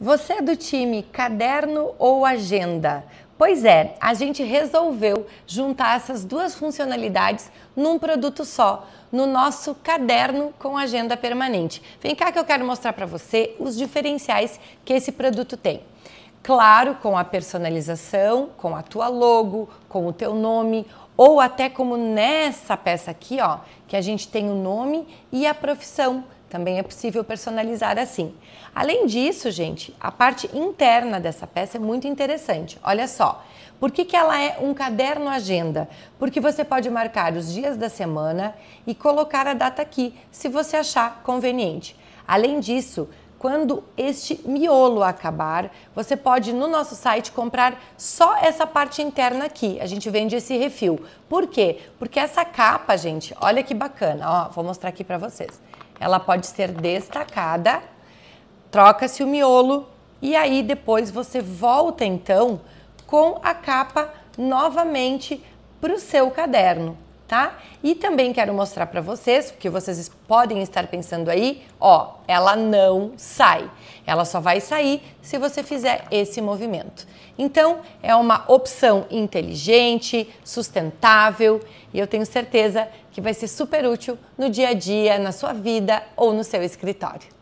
Você é do time caderno ou agenda? Pois é, a gente resolveu juntar essas duas funcionalidades num produto só, no nosso caderno com agenda permanente. Vem cá que eu quero mostrar para você os diferenciais que esse produto tem. Claro, com a personalização, com a tua logo, com o teu nome, ou até como nessa peça aqui, ó, que a gente tem o nome e a profissão também é possível personalizar assim. Além disso, gente, a parte interna dessa peça é muito interessante. Olha só, por que, que ela é um caderno agenda? Porque você pode marcar os dias da semana e colocar a data aqui, se você achar conveniente. Além disso, quando este miolo acabar, você pode no nosso site comprar só essa parte interna aqui. A gente vende esse refil. Por quê? Porque essa capa, gente, olha que bacana. Ó, vou mostrar aqui para vocês ela pode ser destacada, troca-se o miolo e aí depois você volta então com a capa novamente para o seu caderno tá? E também quero mostrar para vocês, porque vocês podem estar pensando aí, ó, ela não sai. Ela só vai sair se você fizer esse movimento. Então, é uma opção inteligente, sustentável e eu tenho certeza que vai ser super útil no dia a dia, na sua vida ou no seu escritório.